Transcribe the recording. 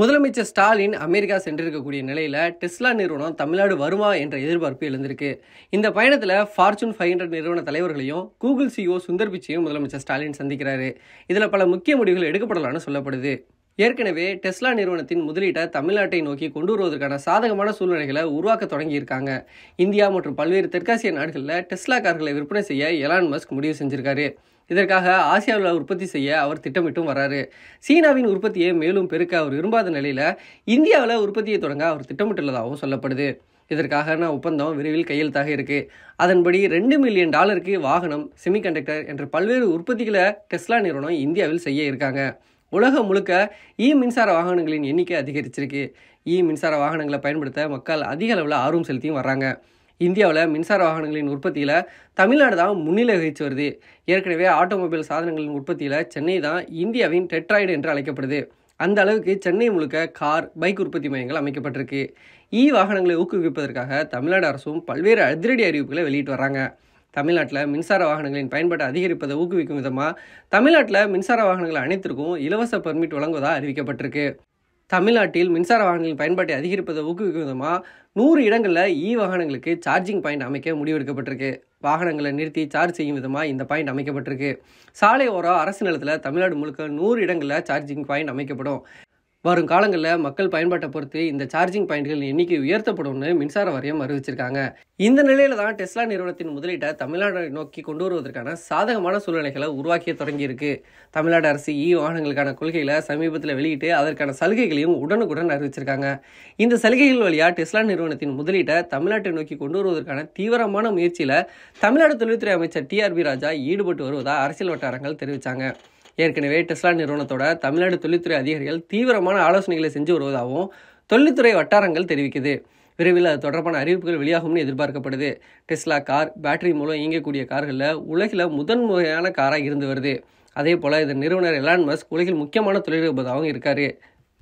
முதலமைச்சர் ஸ்டாலின் அமெரிக்கா சென்றிருக்கக்கூடிய நிலையில் டெஸ்லா நிறுவனம் தமிழ்நாடு வருமா என்ற எதிர்பார்ப்பு எழுந்திருக்கு இந்த பயணத்தில் ஃபார்ச்சூன் ஃபைவ் ஹண்ட்ரட் நிறுவன தலைவர்களையும் கூகுள் சிஓ e சுந்தர் பிச்சையும் முதலமைச்சர் ஸ்டாலின் சந்திக்கிறாரு இதில் பல முக்கிய முடிவுகள் எடுக்கப்படலாம்னு சொல்லப்படுது ஏற்கனவே டெஸ்லா நிறுவனத்தின் முதலீட்டை தமிழ்நாட்டை நோக்கி கொண்டு வருவதற்கான சாதகமான சூழ்நிலைகளை உருவாக்க தொடங்கியிருக்காங்க இந்தியா மற்றும் பல்வேறு தெற்காசிய நாடுகளில் டெஸ்லா கார்களை விற்பனை செய்ய எலான் மஸ்க் முடிவு செஞ்சிருக்காரு இதற்காக ஆசியாவில் உற்பத்தி செய்ய அவர் திட்டமிட்டும் வராரு சீனாவின் உற்பத்தியை மேலும் பெருக்க அவர் விரும்பாத நிலையில் இந்தியாவில் உற்பத்தியை தொடங்க அவர் திட்டமிட்டுள்ளதாகவும் சொல்லப்படுது இதற்கான ஒப்பந்தம் விரைவில் கையெழுத்தாக இருக்கு அதன்படி ரெண்டு மில்லியன் டாலருக்கு வாகனம் செமிகண்டக்டர் என்ற பல்வேறு உற்பத்திகளை டெஸ்லா நிறுவனம் இந்தியாவில் செய்ய இருக்காங்க உலகம் முழுக்க இ மின்சார வாகனங்களின் எண்ணிக்கை அதிகரிச்சிருக்கு இ மின்சார வாகனங்களை பயன்படுத்த மக்கள் அதிக அளவில் ஆர்வம் செலுத்தியும் வர்றாங்க இந்தியாவில் மின்சார வாகனங்களின் உற்பத்தியில் தமிழ்நாடு தான் முன்னிலை வகிச்சு வருது ஏற்கனவே ஆட்டோமொபைல் சாதனங்களின் உற்பத்தியில் சென்னை தான் இந்தியாவின் டெட்ராய்டு என்று அழைக்கப்படுது அந்த அளவுக்கு சென்னை முழுக்க கார் பைக் உற்பத்தி மையங்கள் அமைக்கப்பட்டிருக்கு இ வாகனங்களை ஊக்குவிப்பதற்காக தமிழ்நாடு அரசும் பல்வேறு அதிரடி அறிவிப்புகளை வெளியிட்டு வராங்க தமிழ்நாட்டில் மின்சார வாகனங்களின் பயன்பாட்டை அதிகரிப்பதை ஊக்குவிக்கும் விதமாக தமிழ்நாட்டில் மின்சார வாகனங்கள் அனைத்திற்கும் இலவச பர்மிட் வழங்குவதாக அறிவிக்கப்பட்டிருக்கு தமிழ்நாட்டில் மின்சார வாகனங்களின் பயன்பாட்டை அதிகரிப்பதை ஊக்குவிக்கும் விதமாக நூறு இடங்களில் இ வாகனங்களுக்கு சார்ஜிங் பாயிண்ட் அமைக்க முடிவெடுக்கப்பட்டிருக்கு வாகனங்களை நிறுத்தி சார்ஜ் செய்யும் விதமாக இந்த பாயிண்ட் அமைக்கப்பட்டிருக்கு சாலை ஓரம் அரசு நிலத்தில் தமிழ்நாடு முழுக்க நூறு இடங்களில் சார்ஜிங் பாயிண்ட் அமைக்கப்படும் வரும் காலங்களில் மக்கள் பயன்பாட்டை பொறுத்து இந்த சார்ஜிங் பாயிண்ட்கள் எண்ணிக்கை உயர்த்தப்படும்னு மின்சார வாரியம் அறிவிச்சிருக்காங்க இந்த நிலையில தான் டெஸ்லா நிறுவனத்தின் முதலீட்டை தமிழ்நாடு நோக்கி கொண்டு வருவதற்கான சாதகமான சூழ்நிலைகளை உருவாக்கிய தொடங்கியிருக்கு தமிழ்நாடு அரசு இ வாகனங்களுக்கான கொள்கைகளை சமீபத்தில் வெளியிட்டு அதற்கான சலுகைகளையும் உடனுக்குடன் அறிவிச்சிருக்காங்க இந்த சலுகைகள் வழியாக டெஸ்லா நிறுவனத்தின் முதலீட்டை தமிழ்நாட்டை நோக்கி கொண்டு வருவதற்கான தீவிரமான முயற்சியில் தமிழ்நாடு தொழில்துறை அமைச்சர் டிஆர்பி ராஜா ஈடுபட்டு வருவதாக அரசியல் வட்டாரங்கள் தெரிவித்தாங்க ஏற்கனவே டெஸ்லா நிறுவனத்தோட தமிழ்நாடு தொழில்துறை அதிகாரிகள் தீவிரமான ஆலோசனைகளை செஞ்சு வருவதாகவும் தொழில்துறை வட்டாரங்கள் தெரிவிக்குது விரைவில் அது தொடர்பான அறிவிப்புகள் வெளியாகும்னு எதிர்பார்க்கப்படுது டெஸ்லா கார் பேட்டரி மூலம் இயங்கக்கூடிய கார்களில் உலகில் முதன்முறையான காராக இருந்து வருது அதே போல் இதன் நிறுவனர் எலான் மஸ்க் உலகில் முக்கியமான இருப்பதாகவும் இருக்கார்